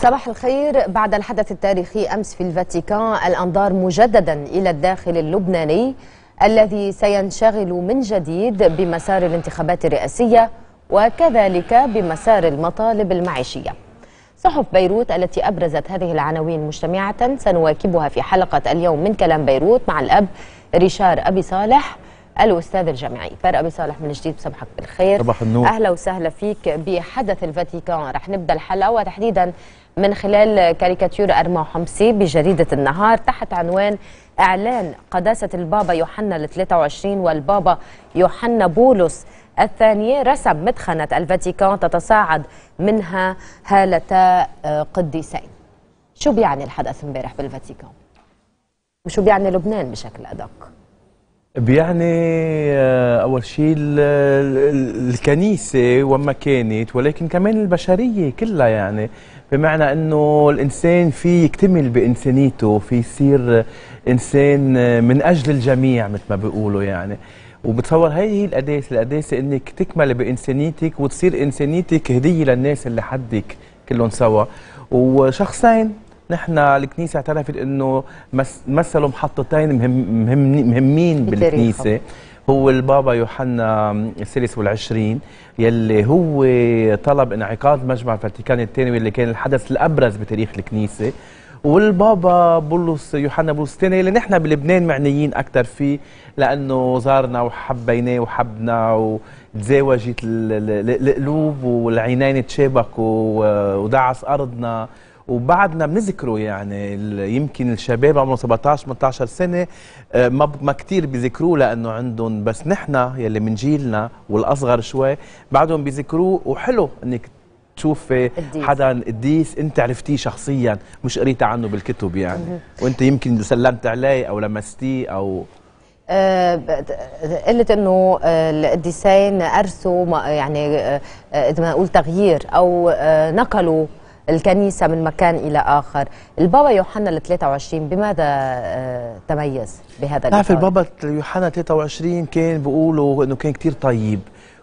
صباح الخير بعد الحدث التاريخي أمس في الفاتيكان الأنظار مجددا إلى الداخل اللبناني الذي سينشغل من جديد بمسار الانتخابات الرئاسية وكذلك بمسار المطالب المعيشية صحف بيروت التي أبرزت هذه العناوين مجتمعة سنواكبها في حلقة اليوم من كلام بيروت مع الأب ريشار أبي صالح الأستاذ الجامعي ابي صالح من جديد صباحك بالخير صباح النور أهلا وسهلا فيك بحدث الفاتيكان رح نبدأ الحلقة وتحديدا من خلال كاريكاتير 54 بجريدة النهار تحت عنوان إعلان قداسة البابا يوحنا ال 23 والبابا يوحنا بولس الثانية رسم مدخنة الفاتيكان تتصاعد منها هالتا آه، قديسين شو بيعني الحدث امبارح بالفاتيكان؟ وشو بيعني لبنان بشكل أدق؟ بيعني آه، اول شيء الكنيسه وما كانت ولكن كمان البشريه كلها يعني بمعنى انه الانسان في يكتمل بانسانيته في يصير انسان آه، من اجل الجميع مثل ما بيقولوا يعني وبتصور هي هي القداسه القداسه انك تكمل بانسانيتك وتصير انسانيتك هديه للناس اللي حدك كلهم سوا وشخصين نحن الكنيسه اعترفت انه مثلوا محطتين مهم مهمين بالكنيسه هو البابا يوحنا الثالث والعشرين يلي هو طلب انعقاد مجمع الفاتيكان الثاني واللي كان الحدث الابرز بتاريخ الكنيسه والبابا بولس يوحنا بولس الثاني اللي نحن بلبنان معنيين اكثر فيه لانه زارنا وحبيناه وحبنا وتزاوجت القلوب والعينين تشابكوا ودعس ارضنا وبعدنا بنذكره يعني يمكن الشباب عمره 17 18 سنه آه، ما ما كثير بيذكروه لانه عندهم بس نحن يلي من جيلنا والاصغر شوي بعدهم بيذكروه وحلو انك تشوفي حدا قديس انت عرفتيه شخصيا مش قريت عنه بالكتب يعني وانت يمكن سلمت عليه او لمستيه او آه، قلة انه آه، القديسين ارثوا يعني اذا ما اقول تغيير او نقلوا الكنيسة من مكان إلى آخر البابا يوحنا ال 23 بماذا آه، تميز بهذا نعم، الإطار؟ البابا يوحنا 23 كان بيقولوا أنه كان كتير طيب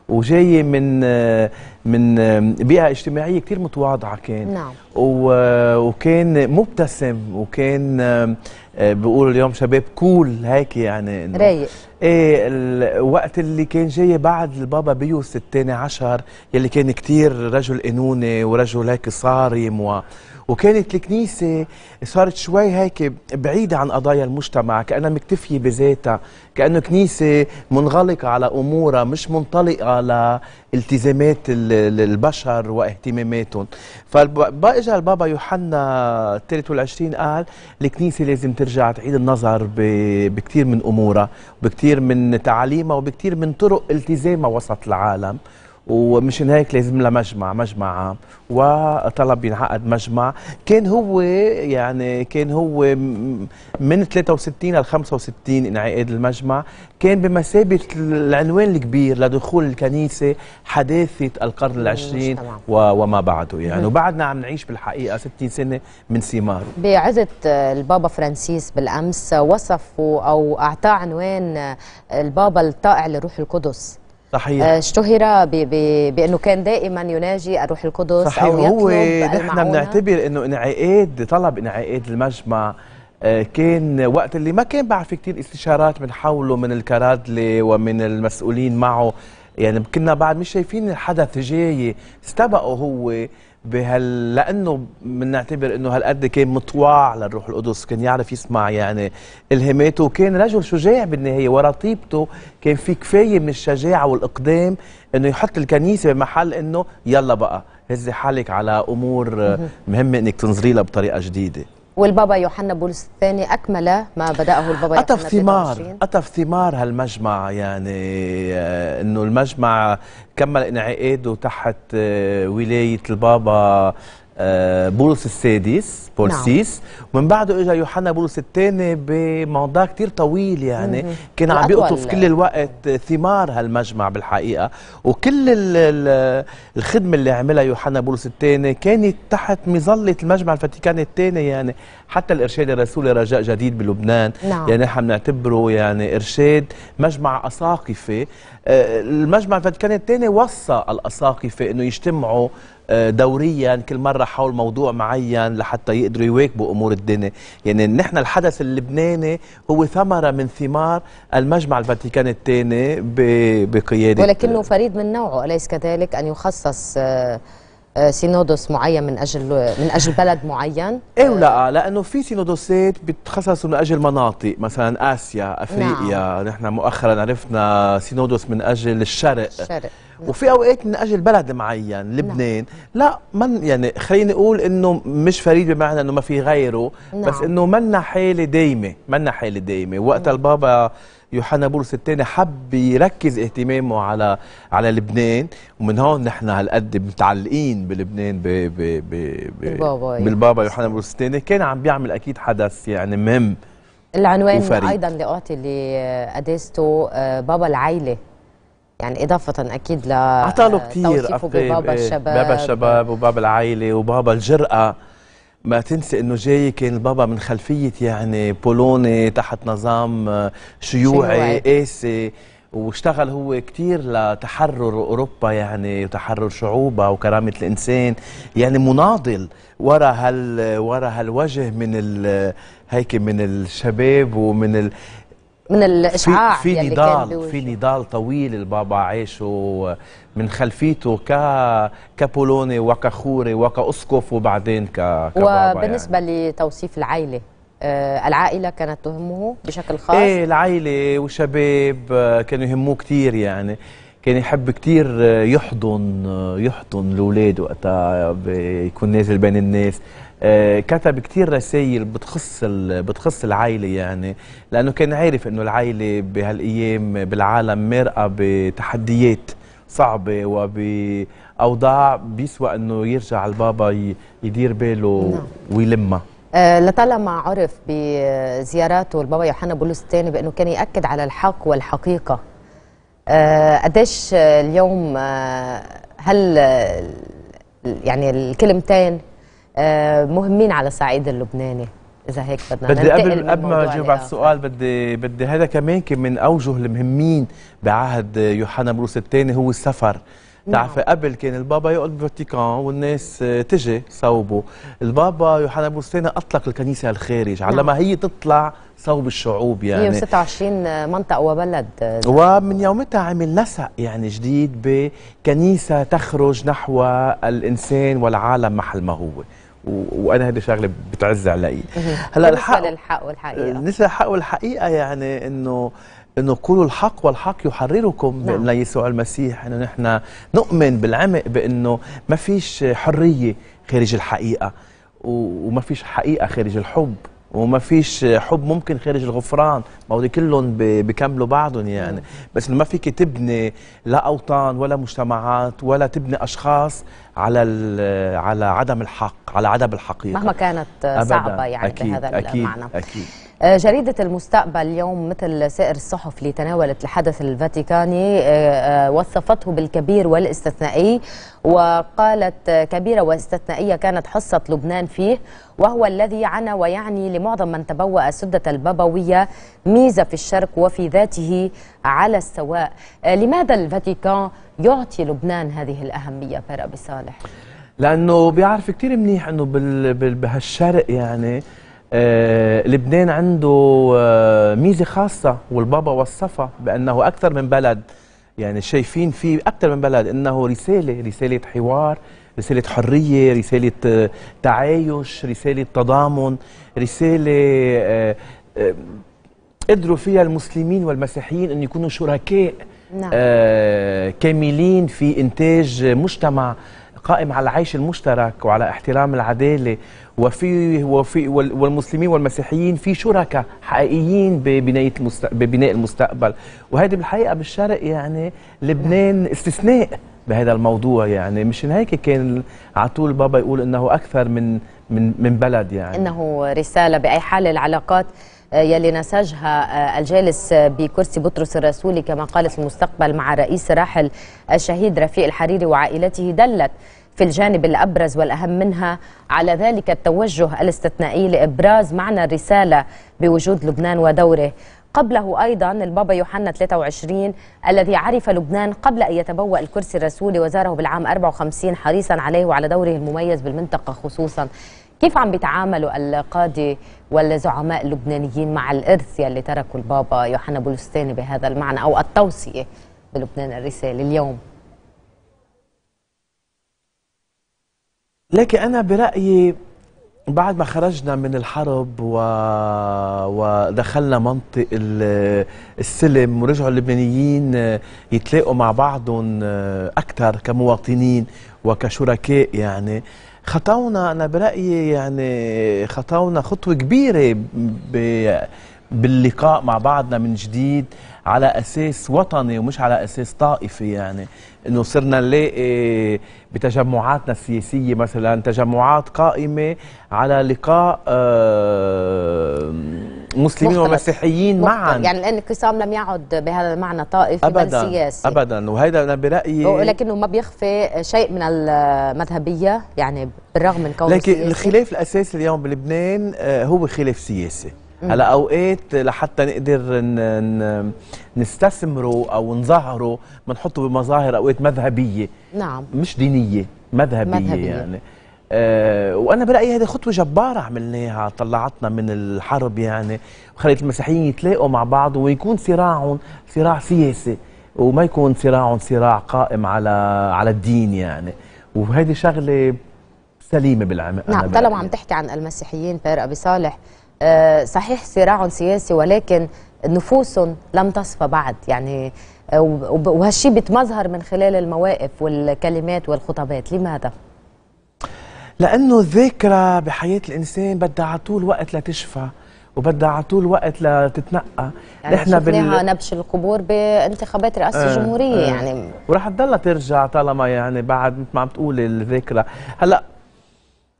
وجاي من آه، من آه، بيئه اجتماعيه كثير متواضعه كان نعم. وكان مبتسم وكان آه، بيقولوا اليوم شباب كول هيك يعني انه رايق ايه الوقت اللي كان جاي بعد البابا بيوس الثاني عشر يلي كان كتير رجل قانوني ورجل هيك صارم و وكانت الكنيسة صارت شوي هيك بعيدة عن قضايا المجتمع كأنها مكتفية بذاتها كأنه كنيسة منغلقة على أمورها مش منطلقة لالتزامات البشر واهتماماتهم فإجا البابا يوحنا الثالث والعشرين قال الكنيسة لازم ترجع تعيد النظر بكثير من أمورها بكثير من تعاليمها وبكثير من طرق التزامها وسط العالم ومشان هيك لازم لها مجمع مجمع عام وطلب ينعقد مجمع كان هو يعني كان هو من 63 ل 65 انعقاد المجمع كان بمثابة العنوان الكبير لدخول الكنيسة حداثة القرن العشرين وما بعده يعني وبعدنا عم نعيش بالحقيقة 60 سنة من ثماره بعزة البابا فرانسيس بالأمس وصفه أو أعطاه عنوان البابا الطائع لروح القدس صحيح آه، اشتهر بانه كان دائما يناجي الروح القدس صحيح او هو نحن بنعتبر انه انعقاد طلب انعقاد المجمع آه، كان وقت اللي ما كان بعرف في كثير استشارات من حوله من الكرادلي ومن المسؤولين معه يعني كنا بعد مش شايفين الحدث جاي استبقوا هو بهال لانه بنعتبر انه هالقد كان مطواع للروح القدس كان يعرف يسمع يعني الهماته وكان رجل شجاع بالنهايه ورا طيبته كان في كفايه من الشجاعه والاقدام انه يحط الكنيسه بمحل انه يلا بقى هزي حالك على امور مهمه انك تنظري لها بطريقه جديده والبابا يوحنا بولس الثاني أكمل ما بدأه البابا يوحنا يوحنا ثمار أتى ثمار هالمجمع يعني آه، أنه المجمع كمل انعقاده تحت آه، ولاية البابا آه، بولس السادس بولسيس نعم. ومن بعده اجى يوحنا بولس الثاني بموضوع كثير طويل يعني مم. كان عم بيقطف كل الوقت ثمار هالمجمع بالحقيقه وكل الخدمه اللي عملها يوحنا بولس الثاني كانت تحت مظله المجمع الفاتيكاني الثاني يعني حتى الارشاد الرسولي رجاء جديد بلبنان نعم. يعني نحن بنعتبره يعني ارشاد مجمع اساقفه آه، المجمع الفاتيكاني الثاني وصى الاساقفه انه يجتمعوا دوريا كل مره حول موضوع معين لحتى يقدروا يواكبوا امور الدنيا يعني نحن الحدث اللبناني هو ثمره من ثمار المجمع الفاتيكان الثاني بقياده ولكنه فريد من نوعه اليس كذلك ان يخصص آه، آه، سينودوس معين من اجل من اجل بلد معين؟ ايه ولا آه. لانه في سينودوسات بتخصصوا من اجل مناطق مثلا اسيا نعم. افريقيا نعم. نحن مؤخرا عرفنا سينودوس من اجل الشرق الشرق نعم. وفي اوقات من اجل بلد معين نعم. لبنان نعم. لا من يعني خليني اقول انه مش فريد بمعنى انه ما في غيره نعم. بس انه منا حاله دايمه منا حاله دايمه وقت نعم. البابا يوحنا بولس الثاني حب يركز اهتمامه على على لبنان ومن هون نحن هالقد متعلقين بلبنان ب ب ب بالبابا, بالبابا يوحنا بولس الثاني كان عم بيعمل اكيد حدث يعني مهم العنوان وفريد. ايضا اللي قعتي لقداسته آه، آه، بابا العيله يعني إضافة أكيد ل اعطاله آه، كثير ببابا إيه، الشباب بابا الشباب وبابا العائلة وبابا الجرأة ما تنسي انه جاي كان البابا من خلفيه يعني بولوني تحت نظام آه، شيوعي قاسي واشتغل هو كثير لتحرر اوروبا يعني وتحرر شعوبها وكرامه الانسان يعني مناضل ورا هال ورا هالوجه من ال... هيك من الشباب ومن ال... من الاشعاع في, في يعني نضال في نضال طويل البابا عاشه من خلفيته ك كبولوني وكخوري وكاسقف وبعدين ك كبابا يعني. وبالنسبه يعني. لتوصيف العائله آه، العائله كانت تهمه بشكل خاص ايه العائله والشباب آه، كانوا يهموه كثير يعني كان يحب كثير آه، يحضن يحضن الاولاد وقتها يكون نازل بين الناس آه، كتب كتير رسائل بتخص بتخص العائله يعني لانه كان عارف انه العائله بهالايام بالعالم مرأة بتحديات صعبه وباوضاع بيسوى انه يرجع البابا يدير باله نعم. ويلمها آه لطالما عرف بزياراته البابا يوحنا بولس الثاني بانه كان ياكد على الحق والحقيقه آه قديش اليوم آه، هل يعني الكلمتين آه، مهمين على الصعيد اللبناني اذا هيك بدنا بدي قبل قبل ما اجاوب على السؤال بدي بدي هذا كمان كان من اوجه المهمين بعهد يوحنا بروس الثاني هو السفر نعم. قبل كان البابا يقعد بالفاتيكان والناس آه، تجي صوبه البابا يوحنا بولس الثاني اطلق الكنيسه على الخارج نعم. على ما هي تطلع صوب الشعوب يعني 126 آه، منطقه وبلد ومن يومتها عمل نسق يعني جديد بكنيسه تخرج نحو الانسان والعالم محل ما هو وانا هذه شغله بتعز علي هلا الحق الحق والحقيقه آه، نسى الحق والحقيقه يعني انه انه قولوا الحق والحق يحرركم نعم. ليسوع المسيح انه نحن نؤمن بالعمق بانه ما فيش حريه خارج الحقيقه وما فيش حقيقه خارج الحب وما فيش حب ممكن خارج الغفران ما هو كلهم بيكملوا بعضهم يعني بس ما فيك تبني لا اوطان ولا مجتمعات ولا تبني اشخاص على على عدم الحق على عدم الحقيقه مهما كانت صعبه يعني أكيد بهذا أكيد المعنى اكيد جريدة آه، المستقبل اليوم مثل سائر الصحف اللي تناولت الحدث الفاتيكاني آه، آه، وصفته بالكبير والاستثنائي وقالت كبيرة واستثنائية كانت حصة لبنان فيه وهو الذي عنا ويعني لمعظم من تبوأ السدة البابوية ميزة في الشرق وفي ذاته على السواء لماذا الفاتيكان يعطي لبنان هذه الأهمية فرق بصالح؟ لأنه بيعرف كتير منيح أنه بهالشرق يعني آه، لبنان عنده آه، ميزه خاصه والبابا وصفها بانه اكثر من بلد يعني شايفين فيه اكثر من بلد انه رساله رساله حوار رساله حريه رساله آه، تعايش رساله تضامن رساله قدروا فيها المسلمين والمسيحيين ان يكونوا شركاء نعم. كاملين في انتاج مجتمع قائم على العيش المشترك وعلى احترام العداله وفي وفي والمسلمين والمسيحيين في شركاء حقيقيين ببنايه ببناء المستقبل وهذه بالحقيقه بالشرق يعني لبنان استثناء بهذا الموضوع يعني مشان هيك كان على طول بابا يقول انه اكثر من من من بلد يعني انه رساله باي حال العلاقات يلي نسجها آه، الجالس بكرسي بطرس الرسولي كما قالت المستقبل مع رئيس راحل الشهيد رفيق الحريري وعائلته دلت في الجانب الأبرز والأهم منها على ذلك التوجه الاستثنائي لإبراز معنى الرسالة بوجود لبنان ودوره قبله أيضا البابا يوحنا 23 الذي عرف لبنان قبل أن يتبوأ الكرسي الرسولي وزاره بالعام 54 حريصا عليه وعلى دوره المميز بالمنطقة خصوصا كيف عم بيتعاملوا القادة والزعماء اللبنانيين مع الإرث يلي تركوا البابا يوحنا الثاني بهذا المعنى أو التوصية بلبنان الرسالة اليوم لكن أنا برأيي بعد ما خرجنا من الحرب و... ودخلنا منطق السلم ورجعوا اللبنانيين يتلاقوا مع بعضهم أكثر كمواطنين وكشركاء يعني خطونا انا برايي يعني خطونا خطوه كبيره باللقاء مع بعضنا من جديد على اساس وطني ومش على اساس طائفي يعني انه صرنا نلاقي بتجمعاتنا السياسيه مثلا تجمعات قائمه على لقاء آه مسلمين مختلف. ومسيحيين مختلف. معا يعني الانقسام لم يعد بهذا المعنى طائفي أبداً. بل سياسي ابدا وهذا انا برايي ولكنه ما بيخفي شيء من المذهبيه يعني بالرغم من كونه لكن سياسي. الخلاف الاساسي اليوم بلبنان آه، هو خلاف سياسي هلا اوقات لحتى نقدر نستثمره او نظهره بنحطه بمظاهر اوقات مذهبيه نعم مش دينيه مذهبيه, مذهبية. يعني آه، وانا برايي هذه خطوه جباره عملناها طلعتنا من الحرب يعني وخلت المسيحيين يتلاقوا مع بعض ويكون صراعهم صراع سياسي وما يكون صراعهم صراع قائم على على الدين يعني وهذه شغله سليمه بالعمل نعم طالما عم تحكي عن المسيحيين بير ابي صالح أه صحيح صراعهم سياسي ولكن نفوسهم لم تصفى بعد يعني آه، وهالشيء بيتمظهر من خلال المواقف والكلمات والخطابات لماذا؟ لانه الذاكره بحياه الانسان بدها على طول وقت لتشفى وبدها على طول وقت لتتنقى يعني نحن بال... نبش القبور بانتخابات رئاسه آه الجمهوريه آه يعني وراح تضلها ترجع طالما يعني بعد مثل ما عم تقولي الذاكره هلا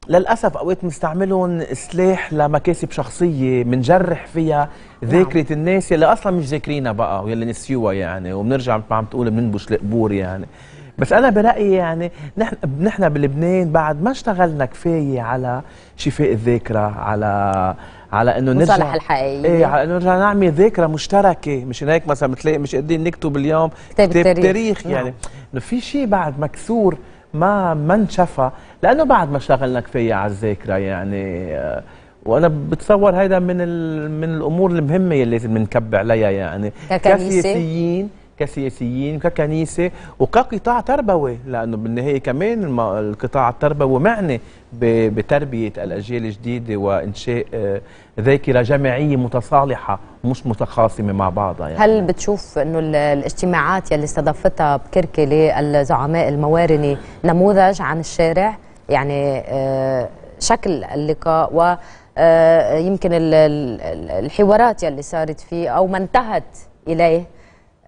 للاسف اوقات بنستعملهم سلاح لمكاسب شخصيه بنجرح فيها نعم. ذاكره نعم. الناس يلي اصلا مش ذاكرينها بقى ويلي نسيوها يعني وبنرجع مثل ما عم تقول بننبش القبور يعني بس انا برايي يعني نحن نحن بلبنان بعد ما اشتغلنا كفايه على شفاء الذاكره على على انه نرجع المصالحه الحقيقيه ايه على انه نرجع نعمل ذاكره مشتركه مش هيك مثلا بتلاقي مش قادرين نكتب اليوم كتاب التاريخ, التاريخ نعم. يعني انه في شيء بعد مكسور ما ما انشفى لانه بعد ما اشتغلنا كفايه على الذاكره يعني آه، وانا بتصور هيدا من من الامور المهمه اللي لازم نكب عليها يعني ككنيسه كسياسيين ككنيسة وكقطاع تربوي لأنه بالنهاية كمان القطاع التربوي معني بتربية الأجيال الجديدة وإنشاء آه، ذاكرة جماعية متصالحة مش متخاصمة مع بعضها يعني. هل بتشوف أنه الاجتماعات يلي استضافتها بكركلة الزعماء الموارنة نموذج عن الشارع يعني آه، شكل اللقاء و آه، يمكن الحوارات يلي صارت فيه أو ما انتهت إليه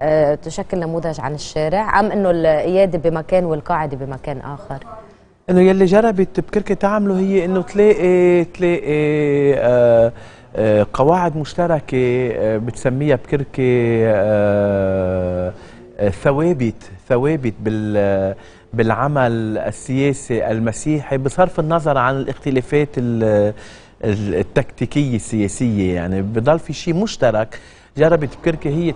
آه، تشكل نموذج عن الشارع ام انه القياده بمكان والقاعده بمكان اخر انه يلي جربت بكركي تعمله هي انه تلاقي تلاقي آه، آه، قواعد مشتركه بتسميها بكركي ثوابت ثوابت بال بالعمل السياسي المسيحي بصرف النظر عن الاختلافات التكتيكيه السياسيه يعني بضل في شيء مشترك جربت بكركي هي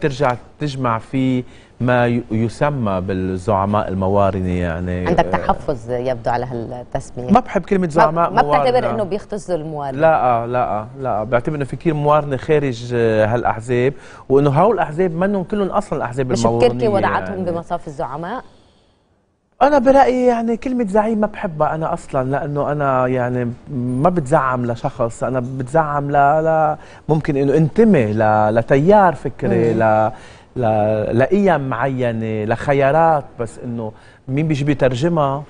ترجع تجمع فيه ما يسمى بالزعماء الموارنه يعني عندك آه، تحفظ يبدو على هالتسميه ما بحب كلمه زعماء ما موارنه ما بتعتبر انه بيختزلوا الموارنه لا آه، لا آه، لا بعتبر انه في كثير موارنه خارج هالاحزاب وانه هول الاحزاب منهم كلهم اصلا الاحزاب الموارنه مش الكركي وضعتهم يعني. بمصاف الزعماء انا برايي يعني كلمه زعيم ما بحبها انا اصلا لانه انا يعني ما بتزعم لشخص انا بتزعم ل, ل... ممكن انه انتمي ل... لتيار فكري ل... ل... لقيم معينه لخيارات بس انه مين بيجي بيترجمها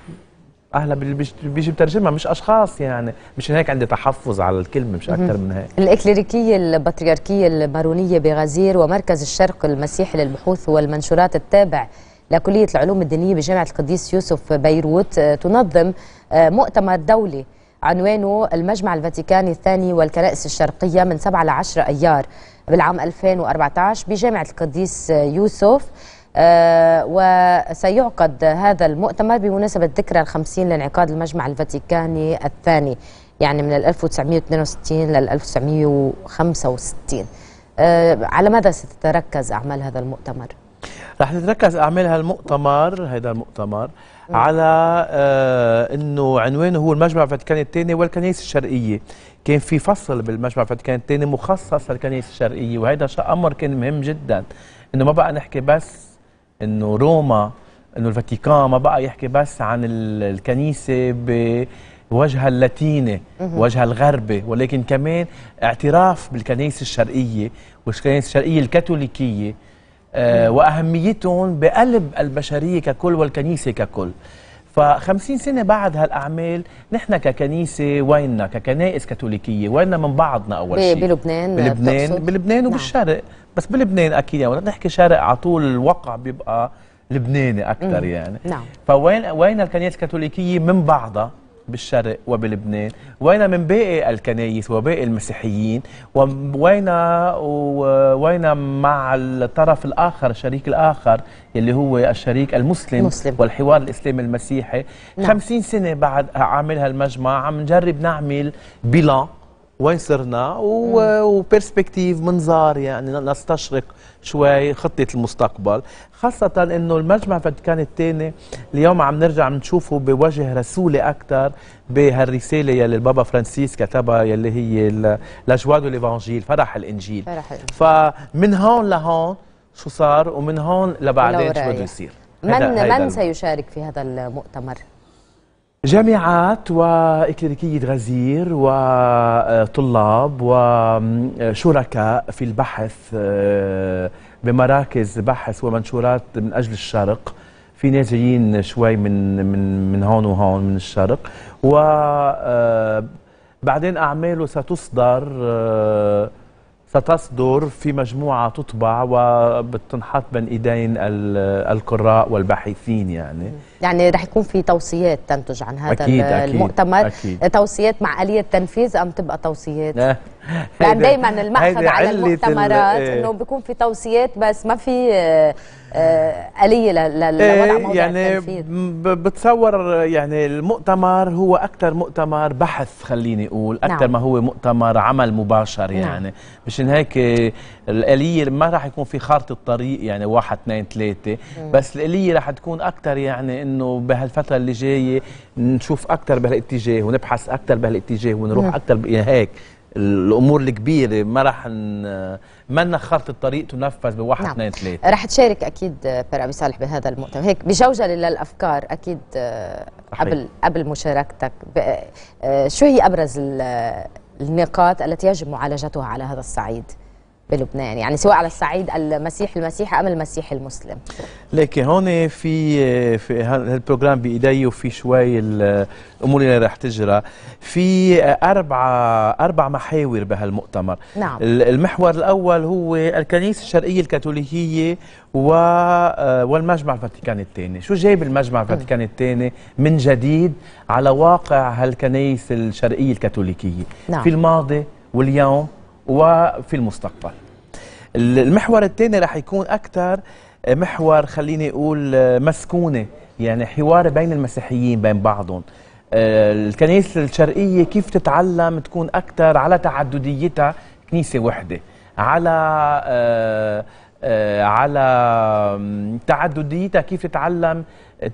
اهلا بيجي بترجمها مش اشخاص يعني مشان هيك عندي تحفظ على الكلمه مش اكثر من هيك الاكليريكيه البطريركيه المارونيه بغزير ومركز الشرق المسيحي للبحوث والمنشورات التابع لكلية العلوم الدينية بجامعة القديس يوسف بيروت آه، تنظم آه، مؤتمر دولي عنوانه المجمع الفاتيكاني الثاني والكنائس الشرقية من 7 ل 10 أيار بالعام 2014 بجامعة القديس آه، يوسف أه وسيعقد هذا المؤتمر بمناسبة ذكرى الخمسين لانعقاد المجمع الفاتيكاني الثاني يعني من 1962 لل 1965 أه على ماذا ستتركز أعمال هذا المؤتمر؟ رح تتركز اعمال هالمؤتمر هيدا المؤتمر على آه انه عنوانه هو المجمع الفاتيكاني الثاني والكنائس الشرقيه كان في فصل بالمجمع الفاتيكاني الثاني مخصص للكنائس الشرقيه وهيدا امر كان مهم جدا انه ما بقى نحكي بس انه روما انه الفاتيكان ما بقى يحكي بس عن الكنيسه بوجهها اللاتيني وجهها الغربي ولكن كمان اعتراف بالكنيسه الشرقيه والكنيسه الشرقيه الكاثوليكيه آه، واهميتهم بقلب البشريه ككل والكنيسه ككل ف50 سنه بعد هالاعمال نحن ككنيسه ويننا ككنائس كاثوليكيه ويننا من بعضنا اول شيء بلبنان بلبنان بلبنان نعم. وبالشرق نعم. بس بلبنان اكيد يعني نحكي شرق على طول الواقع بيبقى لبناني اكثر يعني نعم. فوين وين الكنيسه الكاثوليكيه من بعضها بالشرق وبلبنان وينا من باقي الكنائس وباقي المسيحيين وين وين مع الطرف الآخر الشريك الآخر اللي هو الشريك المسلم مسلم. والحوار الإسلامي المسيحي نعم. 50 سنة بعد عامل هالمجمع عم نجرب نعمل بلان وين صرنا وبرسبكتيف منظار يعني نستشرق شوي خطه المستقبل خاصه انه المجمع فاتيكان الثاني اليوم عم نرجع بنشوفه بوجه رسولي اكثر بهالرساله يلي البابا فرانسيس كتبها يلي هي جوا دو ليفانجيل فرح الانجيل فرح الانجيل فمن هون لهون شو صار ومن هون لبعدين شو بده يصير من من سيشارك في هذا المؤتمر جامعات وإكليريكية غزير وطلاب وشركاء في البحث آه، بمراكز بحث ومنشورات من أجل الشرق في ناجيين شوي من من من هون وهون من الشرق و آه، بعدين أعماله ستصدر آه، ستصدر في مجموعة تطبع وبتنحط بين إيدين القراء والباحثين يعني يعني رح يكون في توصيات تنتج عن هذا أكيد المؤتمر أكيد أكيد. توصيات مع آلية تنفيذ أم تبقى توصيات؟ لا. لأن يعني دايما المأخذ على المؤتمرات إيه. أنه بيكون في توصيات بس ما في آه، آه، آلية إيه، لوضع موضوع يعني التنفيذ بتصور يعني المؤتمر هو أكثر مؤتمر بحث خليني أقول أكثر نعم. ما هو مؤتمر عمل مباشر نعم. يعني نعم. مشان هيك الآلية ما راح يكون في خارطة طريق يعني واحد اثنين ثلاثة بس الآلية راح تكون أكثر يعني انه بهالفتره اللي جايه نشوف اكثر بهالاتجاه ونبحث اكثر بهالاتجاه ونروح اكثر يعني هيك الامور الكبيره ما راح ما نخرط الطريق تنفذ بواحد نعم. اثنين ثلاثه راح تشارك اكيد بير ابي صالح بهذا المؤتمر هيك بجوجل للافكار اكيد آه، قبل قبل مشاركتك آه، شو هي ابرز النقاط التي يجب معالجتها على هذا الصعيد بلبنان يعني سواء على الصعيد المسيح المسيحي أم المسيح المسلم لكن هون في في هالبروجرام بايدي وفي شوي الامور اللي رح تجرى في اربعه اربع محاور بهالمؤتمر نعم. المحور الاول هو الكنيسه الشرقيه الكاثوليكيه و آه، والمجمع الفاتيكاني الثاني شو جايب المجمع الفاتيكاني الثاني من جديد على واقع هالكنيسه الشرقيه الكاثوليكيه نعم. في الماضي واليوم وفي المستقبل المحور الثاني رح يكون أكثر آه، محور خليني أقول آه، مسكونة يعني حوار بين المسيحيين بين بعضهم آه، الكنيسة الشرقية كيف تتعلم تكون أكثر على تعدديتها كنيسة وحدة على على تعدديتها كيف تتعلم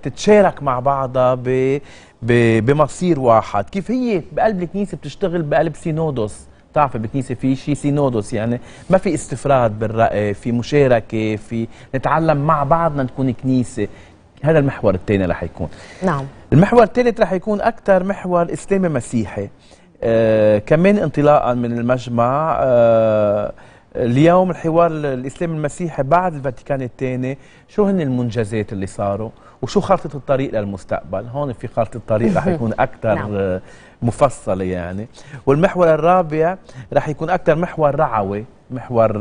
تتشارك مع بعضها بمصير واحد كيف هي بقلب الكنيسة بتشتغل بقلب سينودوس بتعرف بالكنيسه في شيء سينودوس يعني ما في استفراد بالراي في مشاركه في نتعلم مع بعضنا نكون كنيسه هذا المحور الثاني رح يكون نعم المحور الثالث رح يكون اكثر محور اسلامي مسيحي آه كمان انطلاقا من المجمع آه اليوم الحوار الاسلامي المسيحي بعد الفاتيكان الثاني شو هن المنجزات اللي صاروا وشو خارطة الطريق للمستقبل هون في خارطة الطريق رح يكون نعم. أكثر نعم. مفصلة يعني والمحور الرابع رح يكون أكثر محور رعوي محور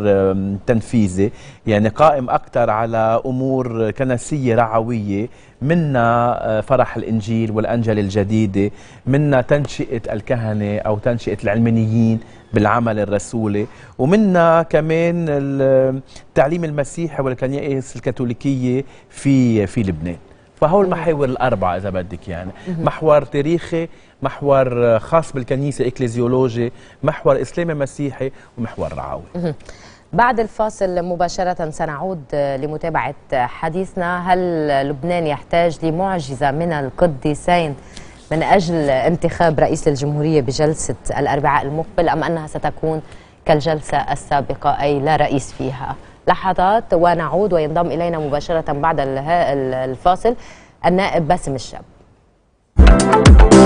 تنفيذي يعني قائم أكثر على أمور كنسية رعوية منا آه، فرح الإنجيل والأنجل الجديدة منا تنشئة الكهنة أو تنشئة العلمانيين بالعمل الرسولي ومنها كمان التعليم المسيحي والكنائس الكاثوليكيه في في لبنان فهول المحاور الاربعه اذا بدك يعني محور تاريخي محور خاص بالكنيسه اكليزيولوجي محور اسلامي مسيحي ومحور رعوي بعد الفاصل مباشرة سنعود لمتابعة حديثنا هل لبنان يحتاج لمعجزة من القديسين من أجل انتخاب رئيس الجمهورية بجلسة الأربعاء المقبل أم أنها ستكون كالجلسة السابقة أي لا رئيس فيها لحظات ونعود وينضم إلينا مباشرة بعد الفاصل النائب باسم الشاب